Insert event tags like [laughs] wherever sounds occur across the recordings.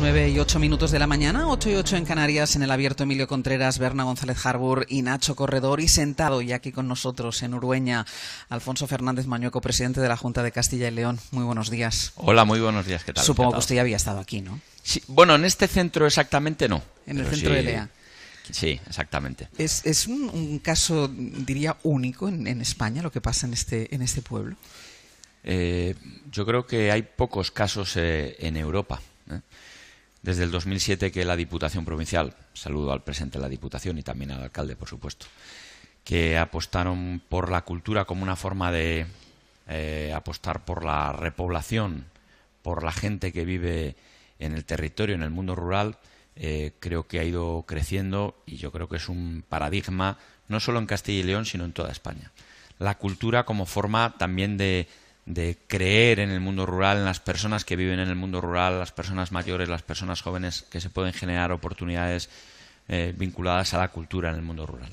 9 y 8 minutos de la mañana, 8 y 8 en Canarias, en el abierto Emilio Contreras, Berna González Harbour y Nacho Corredor. Y sentado ya aquí con nosotros en Urueña, Alfonso Fernández Mañueco, presidente de la Junta de Castilla y León. Muy buenos días. Hola, muy buenos días, ¿qué tal? Supongo que usted ya había estado aquí, ¿no? Sí, bueno, en este centro exactamente no. En el centro de Lea. Sí, exactamente. Es, es un, caso, diría, único en, en, España lo que pasa en este, en este pueblo. Eh, yo creo que hay pocos casos eh, en Europa. ¿eh? desde el 2007 que la Diputación Provincial, saludo al presente de la Diputación y también al alcalde, por supuesto, que apostaron por la cultura como una forma de eh, apostar por la repoblación, por la gente que vive en el territorio, en el mundo rural, eh, creo que ha ido creciendo y yo creo que es un paradigma no solo en Castilla y León, sino en toda España. La cultura como forma también de de creer en el mundo rural, en las personas que viven en el mundo rural, las personas mayores, las personas jóvenes, que se pueden generar oportunidades eh, vinculadas a la cultura en el mundo rural.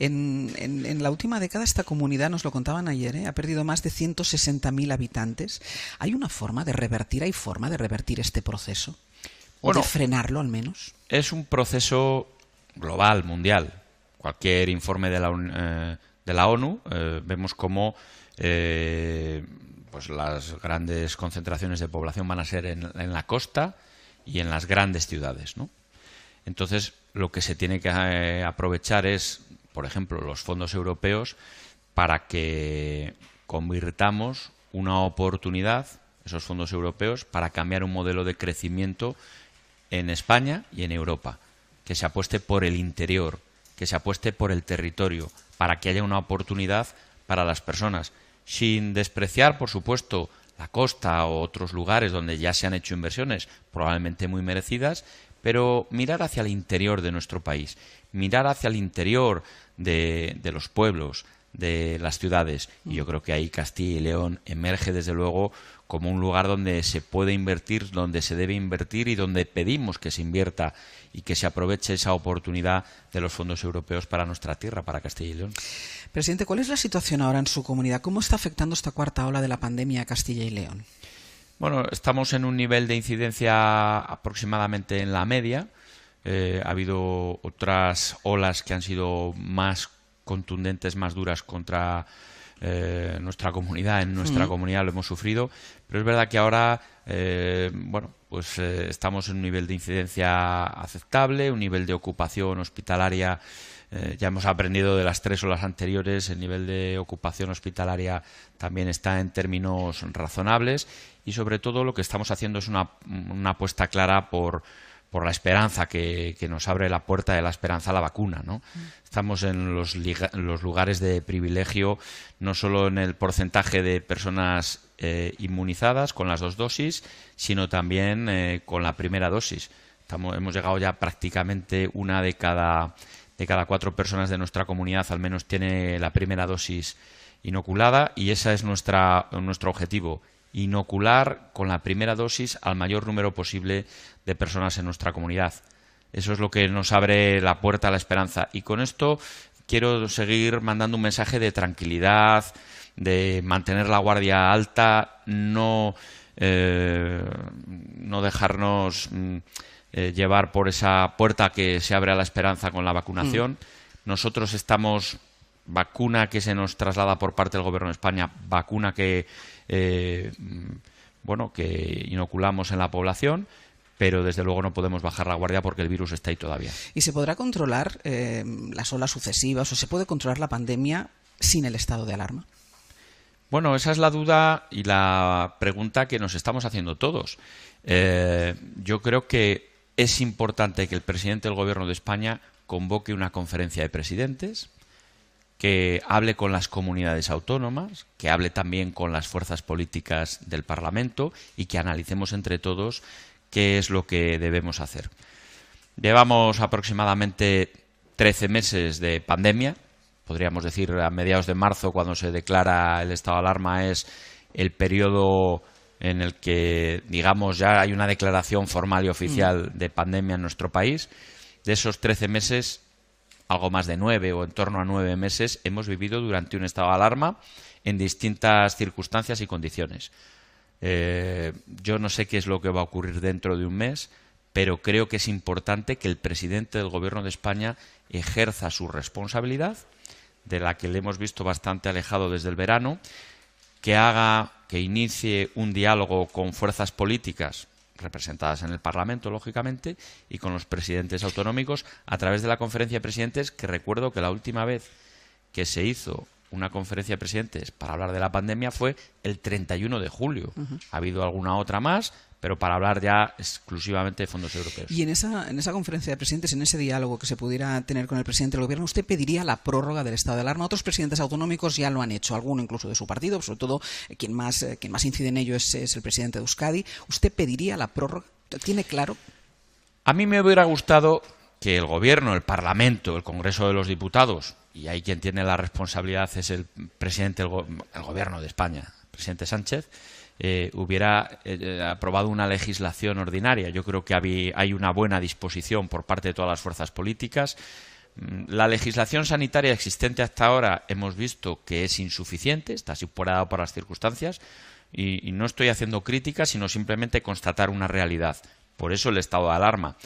En, en, la última década esta comunidad, nos lo contaban ayer, eh, ha perdido más de 160.000 habitantes. ¿Hay una forma de revertir, hay forma de revertir este proceso? ¿O de frenarlo al menos? Es un proceso global, mundial. Cualquier informe de la, eh, de la ONU vemos cómo pues las grandes concentraciones de población van a ser en, la costa y en las grandes ciudades, Entonces, lo que se tiene que eh, aprovechar es, por ejemplo, los fondos europeos para que convirtamos una oportunidad, esos fondos europeos, para cambiar un modelo de crecimiento en España y en Europa, que se apueste por el interior, que se apueste por el territorio, para que haya una oportunidad para las personas sin despreciar, por supuesto, la costa o otros lugares donde ya se han hecho inversiones probablemente muy merecidas, pero mirar hacia el interior de nuestro país, mirar hacia el interior de, de los pueblos, de las ciudades. Y yo mm. creo que ahí Castilla y León emerge desde luego como un lugar donde se puede invertir, donde se debe invertir y donde pedimos que se invierta y que se aproveche esa oportunidad de los fondos europeos para nuestra tierra, para Castilla y León. Presidente, ¿cuál es la situación ahora en su comunidad? ¿Cómo está afectando esta cuarta ola de la pandemia a Castilla y León? Bueno, estamos en un nivel de incidencia aproximadamente en la media. Eh, ha habido otras olas que han sido más contundentes, más duras contra eh, nuestra comunidad, en nuestra comunidad lo hemos sufrido, pero es verdad que ahora, eh, bueno, pues eh, estamos en un nivel de incidencia aceptable, un nivel de ocupación hospitalaria. ya hemos aprendido de las tres o las anteriores, el nivel de ocupación hospitalaria también está en términos razonables y sobre todo lo que estamos haciendo es una apuesta clara por por la esperanza que, nos abre la puerta de la esperanza a la vacuna. ¿no? Estamos en los, lugares de privilegio, no solo en el porcentaje de personas eh, inmunizadas con las dos dosis, sino también eh, con la primera dosis. hemos llegado ya prácticamente una de cada, de cada cuatro personas de nuestra comunidad, al menos tiene la primera dosis inoculada, y ese es nuestra, nuestro objetivo, inocular con la primera dosis al mayor número posible de personas en nuestra comunidad. Eso es lo que nos abre la puerta a la esperanza. Y con esto quiero seguir mandando un mensaje de tranquilidad, de mantener la guardia alta, no, eh, no dejarnos mm, eh, llevar por esa puerta que se abre a la esperanza con la vacunación. Mm. Nosotros estamos vacuna que se nos traslada por parte del Gobierno de España, vacuna que eh, mm, bueno que inoculamos en la población pero desde luego no podemos bajar la guardia porque el virus está ahí todavía. ¿Y se podrá controlar eh, las olas sucesivas o se puede controlar la pandemia sin el estado de alarma? Bueno, esa es la duda y la pregunta que nos estamos haciendo todos. Eh, yo creo que es importante que el presidente del Gobierno de España convoque una conferencia de presidentes, que hable con las comunidades autónomas, que hable también con las fuerzas políticas del Parlamento y que analicemos entre todos qué es lo que debemos hacer. Llevamos aproximadamente 13 meses de pandemia, podríamos decir a mediados de marzo, cuando se declara el estado de alarma, es el periodo en el que, digamos, ya hay una declaración formal y oficial mm. de pandemia en nuestro país. De esos 13 meses, algo más de nueve o en torno a nueve meses, hemos vivido durante un estado de alarma en distintas circunstancias y condiciones. Eh, yo no sé qué es lo que va a ocurrir dentro de un mes, pero creo que es importante que el presidente del Gobierno de España ejerza su responsabilidad, de la que le hemos visto bastante alejado desde el verano, que haga, que inicie un diálogo con fuerzas políticas representadas en el Parlamento, lógicamente, y con los presidentes autonómicos a través de la conferencia de presidentes, que recuerdo que la última vez que se hizo una conferencia de presidentes para hablar de la pandemia fue el 31 de julio. Ha habido alguna otra más, pero para hablar ya exclusivamente de fondos europeos. Y en esa, en esa conferencia de presidentes, en ese diálogo que se pudiera tener con el presidente del gobierno, ¿usted pediría la prórroga del estado de alarma? Otros presidentes autonómicos ya lo han hecho, alguno incluso de su partido, sobre todo eh, quien más, eh, quien más incide en ello es, es el presidente de Euskadi. ¿Usted pediría la prórroga? ¿Tiene claro? A mí me hubiera gustado que el gobierno, el Parlamento, el Congreso de los Diputados, y ahí quien tiene la responsabilidad es el presidente del el gobierno de España, presidente Sánchez, eh, hubiera eh, aprobado una legislación ordinaria. Yo creo que hay una buena disposición por parte de todas las fuerzas políticas. Mm, la legislación sanitaria existente hasta ahora hemos visto que es insuficiente, está superada por las circunstancias, y, y no estoy haciendo críticas, sino simplemente constatar una realidad. Por eso el estado de alarma.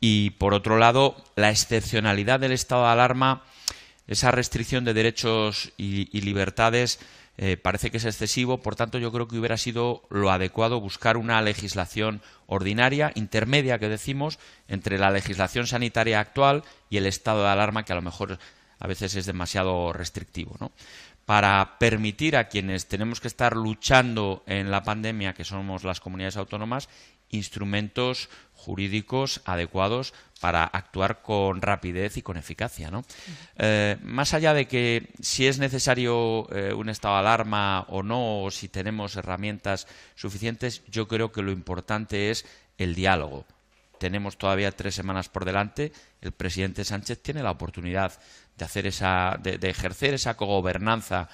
Y por otro lado, la excepcionalidad del estado de alarma esa restricción de derechos y, libertades eh, parece que es excesivo, por tanto yo creo que hubiera sido lo adecuado buscar una legislación ordinaria, intermedia que decimos, entre la legislación sanitaria actual y el estado de alarma que a lo mejor a veces es demasiado restrictivo. ¿no? para permitir a quienes tenemos que estar luchando en la pandemia, que somos las comunidades autónomas, instrumentos jurídicos adecuados para actuar con rapidez y con eficacia. ¿no? Eh, más allá de que si es necesario eh, un estado de alarma o no, o si tenemos herramientas suficientes, yo creo que lo importante es el diálogo tenemos todavía tres semanas por delante, el presidente Sánchez tiene la oportunidad de hacer esa, de, ejercer esa cogobernanza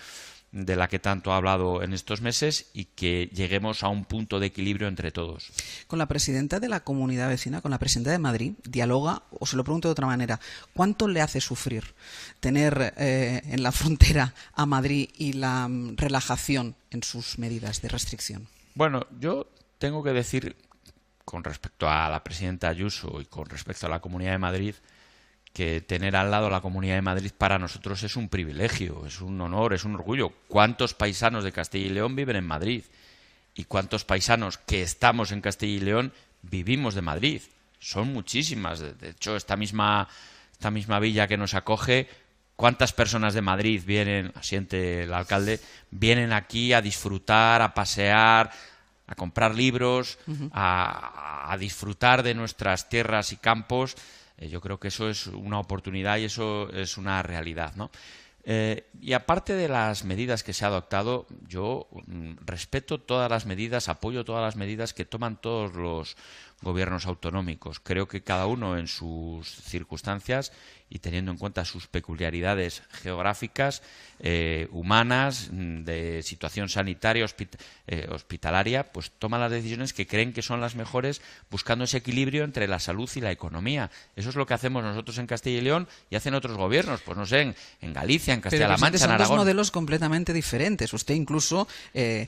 de la que tanto ha hablado en estos meses y que lleguemos a un punto de equilibrio entre todos. Con la presidenta de la comunidad vecina, con la presidenta de Madrid, dialoga, o se lo pregunto de otra manera, ¿cuánto le hace sufrir tener eh, en la frontera a Madrid y la mm, relajación en sus medidas de restricción? Bueno, yo tengo que decir con respecto a la presidenta Ayuso y con respecto a la Comunidad de Madrid, que tener al lado a la Comunidad de Madrid para nosotros es un privilegio, es un honor, es un orgullo. ¿Cuántos paisanos de Castilla y León viven en Madrid? ¿Y cuántos paisanos que estamos en Castilla y León vivimos de Madrid? Son muchísimas. De hecho, esta misma, esta misma villa que nos acoge, ¿cuántas personas de Madrid vienen, asiente el alcalde, vienen aquí a disfrutar, a pasear, a comprar libros, a, disfrutar de nuestras tierras y campos. Eh, yo creo que eso es una oportunidad y eso es una realidad, eh, y aparte de las medidas que se ha adoptado, yo mm, respeto todas las medidas, apoyo todas las medidas que toman todos los, gobiernos autonómicos. Creo que cada uno en sus circunstancias y teniendo en cuenta sus peculiaridades geográficas, eh, humanas, mm, de situación sanitaria, eh, hospitalaria, pues toma las decisiones que creen que son las mejores buscando ese equilibrio entre la salud y la economía. Eso es lo que hacemos nosotros en Castilla y León y hacen otros gobiernos, pues no sé, en, Galicia, en Castilla-La Mancha, en Aragón. son dos modelos completamente diferentes. Usted incluso eh,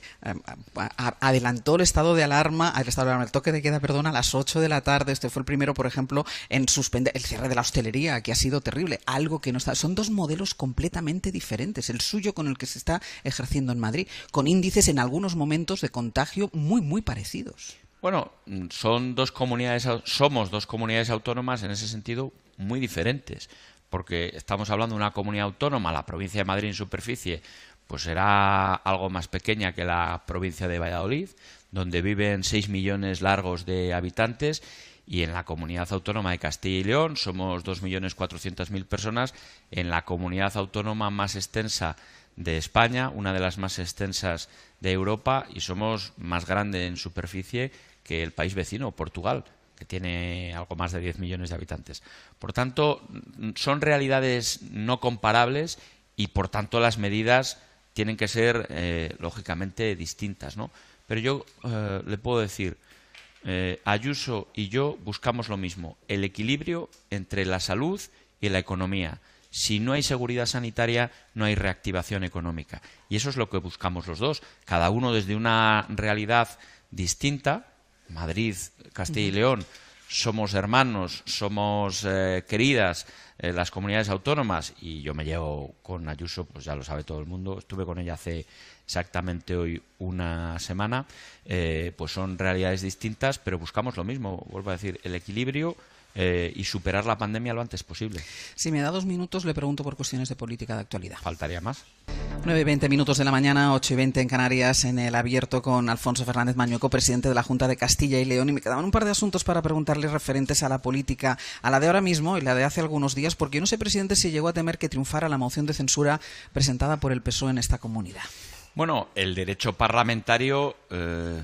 adelantó el estado de alarma, el estado alarma, el toque de queda, perdón, a la las 8 de la tarde. Este fue el primero, por ejemplo, en suspender el cierre de la hostelería, que ha sido terrible. Algo que no está. Son dos modelos completamente diferentes. El suyo con el que se está ejerciendo en Madrid, con índices en algunos momentos de contagio muy, muy parecidos. Bueno, son dos comunidades, somos dos comunidades autónomas en ese sentido muy diferentes, porque estamos hablando de una comunidad autónoma, la provincia de Madrid en superficie, pues será algo más pequeña que la provincia de Valladolid, donde viven 6 millones largos de habitantes y en la comunidad autónoma de Castilla y León somos 2.400.000 personas, en la comunidad autónoma más extensa de España, una de las más extensas de Europa y somos más grande en superficie que el país vecino, Portugal, que tiene algo más de 10 millones de habitantes. Por tanto, son realidades no comparables y por tanto las medidas tienen que ser eh, lógicamente distintas, ¿no? Pero yo eh, le puedo decir, eh, Ayuso y yo buscamos lo mismo, el equilibrio entre la salud y la economía. Si no hay seguridad sanitaria, no hay reactivación económica. Y eso es lo que buscamos los dos, cada uno desde una realidad distinta, Madrid, Castilla y León, somos hermanos, somos eh, queridas eh, las comunidades autónomas y yo me llevo con Ayuso, pues ya lo sabe todo el mundo, estuve con ella hace exactamente hoy una semana, eh, pues son realidades distintas, pero buscamos lo mismo, vuelvo a decir, el equilibrio eh, y superar la pandemia lo antes posible. Si me da dos minutos, le pregunto por cuestiones de política de actualidad. Faltaría más. 9 y minutos de la mañana, 8 y en Canarias, en el abierto con Alfonso Fernández Mañueco, presidente de la Junta de Castilla y León. Y me quedaban un par de asuntos para preguntarle referentes a la política, a la de ahora mismo y la de hace algunos días, porque no sé, presidente, si llegó a temer que triunfara la moción de censura presentada por el PSOE en esta comunidad. Bueno, el derecho parlamentario eh,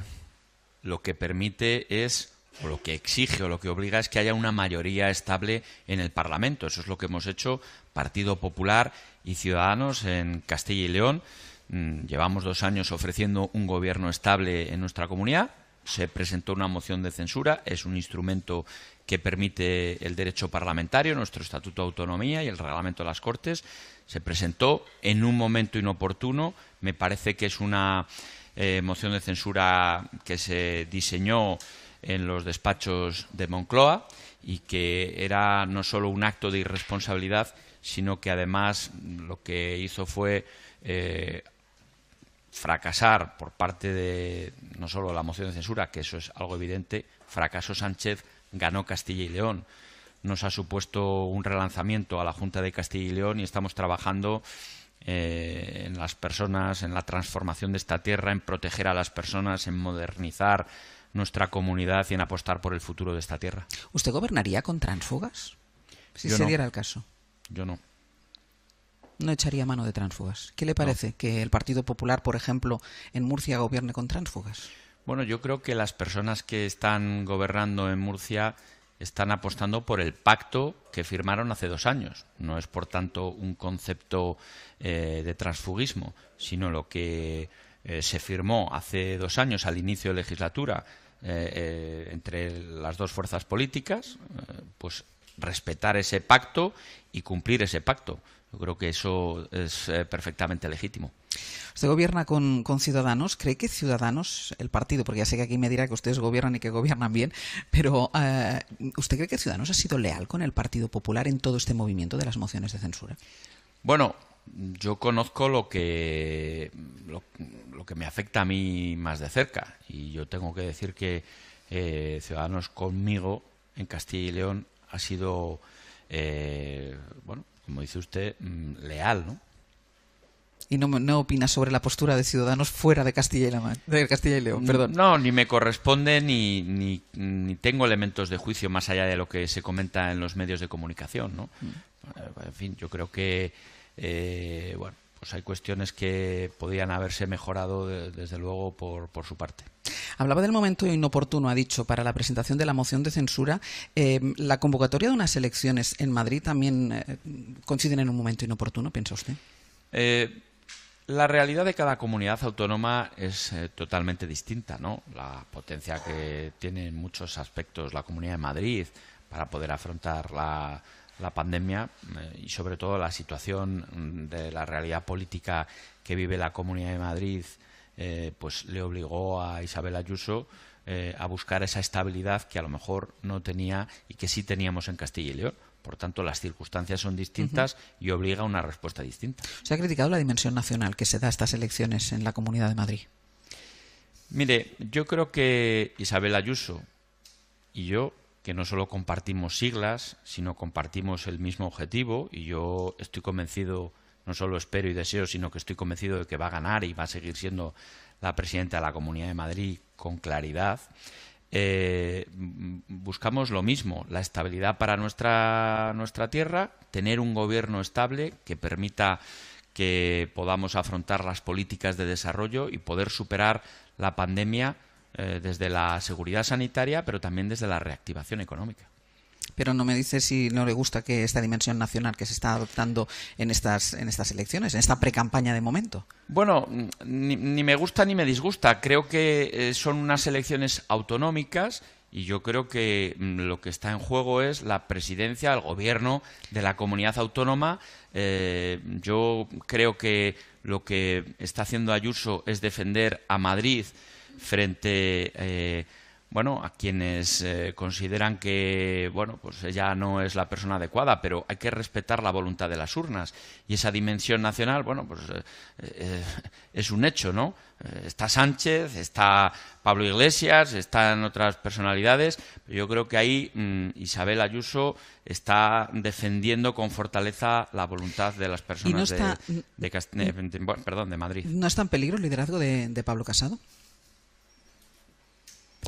lo que permite es o lo que exige o lo que obliga es que haya una mayoría estable en el Parlamento. Eso es lo que hemos hecho Partido Popular y Ciudadanos en Castilla y León. Mm, llevamos dos años ofreciendo un gobierno estable en nuestra comunidad. Se presentó una moción de censura. Es un instrumento que permite el derecho parlamentario, nuestro Estatuto de Autonomía y el Reglamento de las Cortes. Se presentó en un momento inoportuno. Me parece que es una eh, moción de censura que se diseñó en los despachos de Moncloa y que era no solo un acto de irresponsabilidad, sino que además lo que hizo fue eh, fracasar por parte de no solo la moción de censura, que eso es algo evidente, fracasó Sánchez, ganó Castilla y León. Nos ha supuesto un relanzamiento a la Junta de Castilla y León y estamos trabajando eh, en las personas, en la transformación de esta tierra, en proteger a las personas, en modernizar nuestra comunidad y en apostar por el futuro de esta tierra. ¿Usted gobernaría con transfugas? Si se diera el caso. Yo no. No echaría mano de transfugas. ¿Qué le parece que el Partido Popular, por ejemplo, en Murcia gobierne con transfugas? Bueno, yo creo que las personas que están gobernando en Murcia están apostando por el pacto que firmaron hace dos años. No es, por tanto, un concepto eh, de transfugismo, sino lo que eh, se firmó hace dos años, al inicio de legislatura, eh, eh, entre las dos fuerzas políticas, pues respetar ese pacto y cumplir ese pacto. Yo creo que eso es perfectamente legítimo. Usted gobierna con, con, Ciudadanos. ¿Cree que Ciudadanos, el partido, porque ya sé que aquí me dirá que ustedes gobiernan y que gobiernan bien, pero ¿usted cree que Ciudadanos ha sido leal con el Partido Popular en todo este movimiento de las mociones de censura? Bueno, yo conozco lo que, lo, que me afecta a mí más de cerca. Y yo tengo que decir que eh, Ciudadanos conmigo en Castilla y León ha sido, eh, bueno, como dice usted, mm, leal, ¿no? Y no, me opinas sobre la postura de Ciudadanos fuera de Castilla y, de Castilla y León. Perdón. No, ni me corresponde ni, ni, tengo elementos de juicio más allá de lo que se comenta en los medios de comunicación. ¿no? Mm. Eh, en fin, yo creo que eh, bueno, pues hay cuestiones que podían haberse mejorado desde luego por, su parte. Hablaba del momento inoportuno, ha dicho, para la presentación de la moción de censura. Eh, la convocatoria de unas elecciones en Madrid también eh, coincide en un momento inoportuno, piensa usted. la realidad de cada comunidad autónoma es totalmente distinta, ¿no? La potencia que tiene en muchos aspectos la Comunidad de Madrid para poder afrontar la, la pandemia eh, y sobre todo la situación mm, de la realidad política que vive la Comunidad de Madrid, eh, pues le obligó a Isabel Ayuso eh, a buscar esa estabilidad que a lo mejor no tenía y que sí teníamos en Castilla y León. Por tanto, las circunstancias son distintas y obliga a una respuesta distinta. Se ha criticado la dimensión nacional que se da a estas elecciones en la Comunidad de Madrid. Mire, yo creo que Isabel Ayuso y yo que no solo compartimos siglas, sino compartimos el mismo objetivo y yo estoy convencido, no solo espero y deseo, sino que estoy convencido de que va a ganar y va a seguir siendo la presidenta de la Comunidad de Madrid con claridad. Eh, buscamos lo mismo, la estabilidad para nuestra, nuestra tierra, tener un gobierno estable que permita que podamos afrontar las políticas de desarrollo y poder superar la pandemia eh, desde la seguridad sanitaria, pero también desde la reactivación económica. Pero no me dice si no le gusta que esta dimensión nacional que se está adoptando en estas, en estas elecciones, en esta precampaña de momento. Bueno, ni, me gusta ni me disgusta. Creo que eh, son unas elecciones autonómicas y yo creo que mm, lo que está en juego es la presidencia, el gobierno de la comunidad autónoma. Eh, yo creo que lo que está haciendo Ayuso es defender a Madrid frente eh, bueno, a quienes eh, consideran que bueno, pues ella no es la persona adecuada, pero hay que respetar la voluntad de las urnas y esa dimensión nacional, bueno, pues eh, [laughs] es un hecho, ¿no? está Sánchez, está Pablo Iglesias, están otras personalidades, pero yo creo que ahí mm, Isabel Ayuso está defendiendo con fortaleza la voluntad de las personas de, perdón, de Madrid. ¿No está en peligro el liderazgo de Pablo Casado?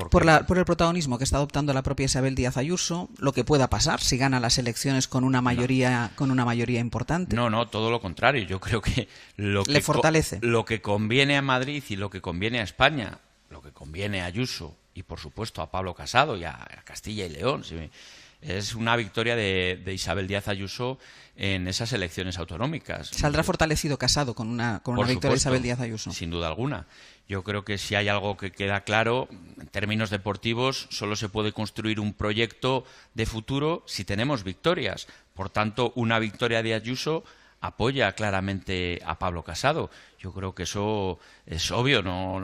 ¿Por, el protagonismo que está adoptando la propia Isabel Díaz Ayuso, lo que pueda pasar si gana las elecciones con una mayoría con una mayoría importante. No, no, todo lo contrario. Yo creo que lo que le fortalece. Lo que conviene a Madrid y lo que conviene a España, lo que conviene a Ayuso y por supuesto a Pablo Casado y a Castilla y León, es una victoria de, Isabel Díaz Ayuso en esas elecciones autonómicas. Saldrá fortalecido casado con una, victoria de Isabel Díaz Ayuso. Sin duda alguna. Yo creo que si hay algo que queda claro, en términos deportivos, solo se puede construir un proyecto de futuro si tenemos victorias. Por tanto, una victoria de Ayuso apoya claramente a Pablo Casado. Yo creo que eso es obvio, no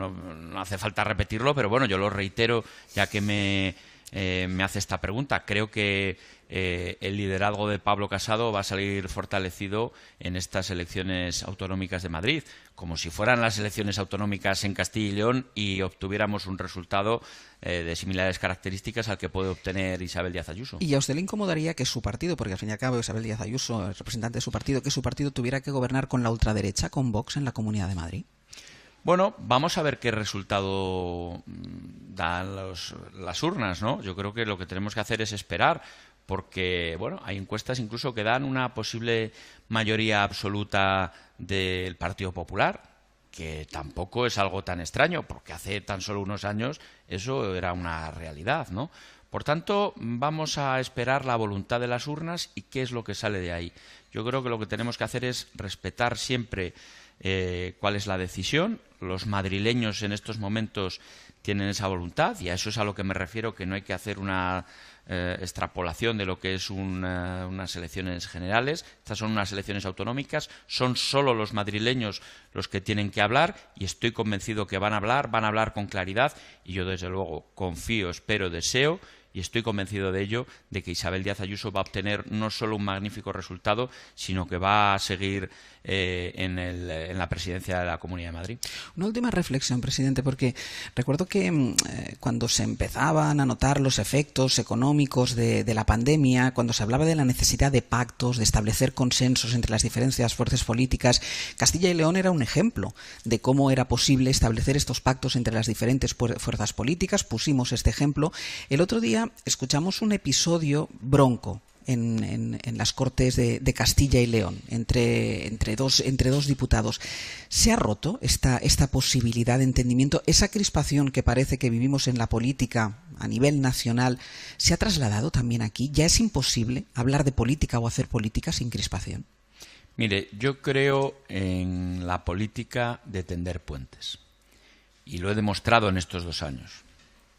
hace falta repetirlo, pero bueno, yo lo reitero ya que me eh, me hace esta pregunta. Creo que eh, el liderazgo de Pablo Casado va a salir fortalecido en estas elecciones autonómicas de Madrid, como si fueran las elecciones autonómicas en Castilla y León y obtuviéramos un resultado eh, de similares características al que puede obtener Isabel Díaz Ayuso. ¿Y a usted le incomodaría que su partido, porque al fin y al cabo Isabel Díaz Ayuso es representante de su partido, que su partido tuviera que gobernar con la ultraderecha, con Vox en la Comunidad de Madrid? Bueno, vamos a ver qué resultado mm, dan las urnas, ¿no? Yo creo que lo que tenemos que hacer es esperar, porque, bueno, hay encuestas incluso que dan una posible mayoría absoluta del Partido Popular, que tampoco es algo tan extraño, porque hace tan solo unos años eso era una realidad, ¿no? Por tanto, vamos a esperar la voluntad de las urnas y qué es lo que sale de ahí. Yo creo que lo que tenemos que hacer es respetar siempre eh, cuál es la decisión. Los madrileños en estos momentos tienen esa voluntad y a eso es a lo que me refiero, que no hay que hacer una eh, extrapolación de lo que es eh, unas elecciones generales. Estas son unas elecciones autonómicas, son solo los madrileños los que tienen que hablar y estoy convencido que van a hablar, van a hablar con claridad y yo desde luego confío, espero, deseo y estoy convencido de ello, de que Isabel Díaz Ayuso va a obtener no solo un magnífico resultado, sino que va a seguir eh, eh, en, la presidencia de la Comunidad de Madrid. Una última reflexión, presidente, porque recuerdo que mm, eh, cuando se empezaban a notar los efectos económicos de la pandemia, cuando se hablaba de la necesidad de pactos, de establecer consensos entre las diferentes fuerzas políticas, Castilla y León era un ejemplo de cómo era posible establecer estos pactos entre las diferentes fuerzas políticas. Pusimos este ejemplo. El otro día escuchamos un episodio bronco en, las Cortes de, Castilla y León, entre, entre, dos, entre dos diputados. ¿Se ha roto esta posibilidad de entendimiento? ¿Esa crispación que parece que vivimos en la política a nivel nacional se ha trasladado también aquí? ¿Ya es imposible hablar de política o hacer política sin crispación? Mire, yo creo en la política de tender puentes. Y lo he demostrado en estos dos años.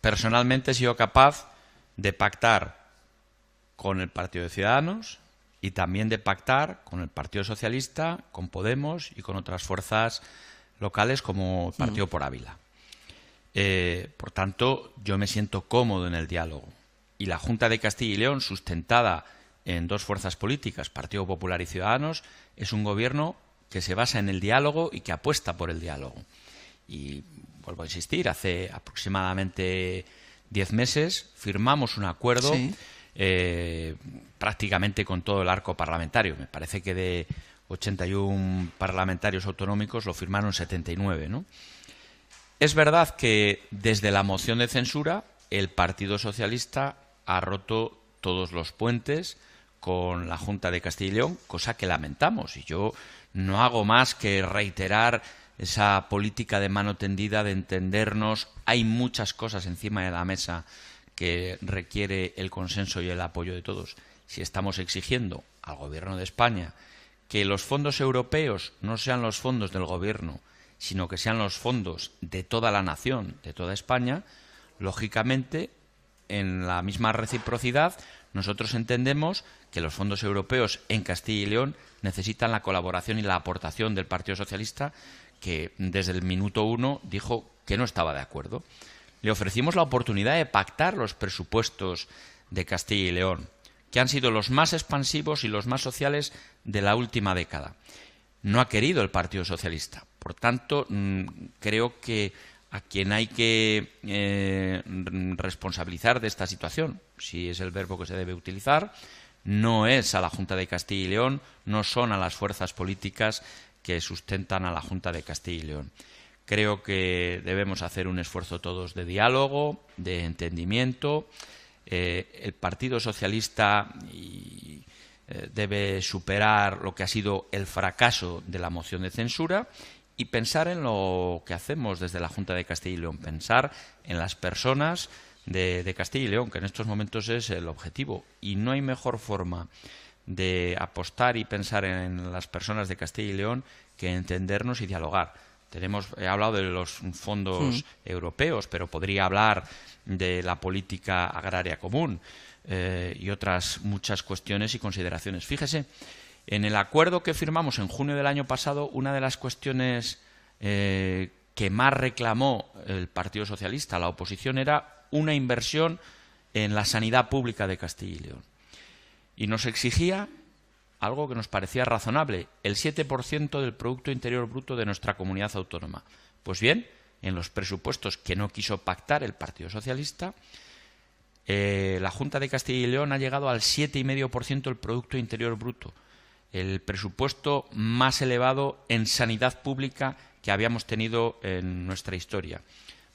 Personalmente he sido capaz de pactar con el Partido de Ciudadanos y también de pactar con el Partido Socialista, con Podemos y con otras fuerzas locales como el Partido mm. por Ávila. Eh, por tanto, yo me siento cómodo en el diálogo. Y la Junta de Castilla y León, sustentada en dos fuerzas políticas, Partido Popular y Ciudadanos, es un gobierno que se basa en el diálogo y que apuesta por el diálogo. Y vuelvo a insistir, hace aproximadamente diez meses firmamos un acuerdo. Eh, prácticamente con todo el arco parlamentario. Me parece que de 81 parlamentarios autonómicos lo firmaron 79, Es verdad que desde la moción de censura el Partido Socialista ha roto todos los puentes con la Junta de Castilla y León, cosa que lamentamos. Y yo no hago más que reiterar esa política de mano tendida de entendernos. Hay muchas cosas encima de la mesa que requiere el consenso y el apoyo de todos. Si estamos exigiendo al Gobierno de España que los fondos europeos no sean los fondos del Gobierno, sino que sean los fondos de toda la nación, de toda España, lógicamente, en la misma reciprocidad, nosotros entendemos que los fondos europeos en Castilla y León necesitan la colaboración y la aportación del Partido Socialista, que desde el minuto uno dijo que no estaba de acuerdo le ofrecimos la oportunidad de pactar los presupuestos de Castilla y León, que han sido los más expansivos y los más sociales de la última década. No ha querido el Partido Socialista. Por tanto, mm, creo que a quien hay que eh, responsabilizar de esta situación, si es el verbo que se debe utilizar, no es a la Junta de Castilla y León, no son a las fuerzas políticas que sustentan a la Junta de Castilla y León. Creo que debemos hacer un esfuerzo todos de diálogo, de entendimiento. Eh, el Partido Socialista eh, debe superar lo que ha sido el fracaso de la moción de censura y pensar en lo que hacemos desde la Junta de Castilla y León, pensar en las personas de Castilla y León, que en estos momentos es el objetivo. Y no hay mejor forma de apostar y pensar en las personas de Castilla y León que entendernos y dialogar he hablado de los fondos europeos, pero podría hablar de la política agraria común eh, y otras muchas cuestiones y consideraciones. Fíjese, en el acuerdo que firmamos en junio del año pasado, una de las cuestiones eh, que más reclamó el Partido Socialista, la oposición, era una inversión en la sanidad pública de Castilla y León. Y nos exigía algo que nos parecía razonable, el 7% del Producto Interior Bruto de nuestra comunidad autónoma. Pues bien, en los presupuestos que no quiso pactar el Partido Socialista, eh, la Junta de Castilla y León ha llegado al 7,5% del Producto Interior Bruto, el presupuesto más elevado en sanidad pública que habíamos tenido en nuestra historia.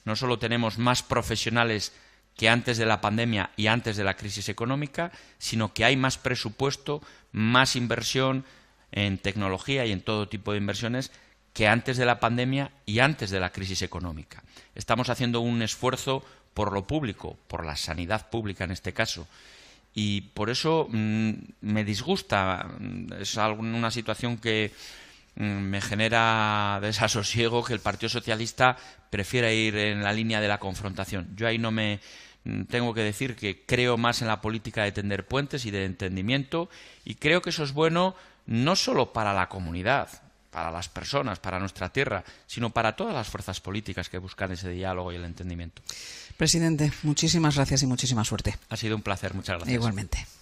No solo tenemos más profesionales que antes de la pandemia y antes de la crisis económica, sino que hay más presupuesto, más inversión en tecnología y en todo tipo de inversiones que antes de la pandemia y antes de la crisis económica. Estamos haciendo un esfuerzo por lo público, por la sanidad pública en este caso. Y por eso mm, me disgusta, mm, es una situación que mm, me genera [laughs] desasosiego que el Partido Socialista prefiera ir en la línea de la confrontación. Yo ahí no me, Mm, tengo que decir que creo más en la política de tender puentes y de entendimiento y creo que eso es bueno no solo para la comunidad, para las personas, para nuestra tierra, sino para todas las fuerzas políticas que buscan ese diálogo y el entendimiento. Presidente, muchísimas gracias y muchísima suerte. Ha sido un placer, muchas gracias. Igualmente.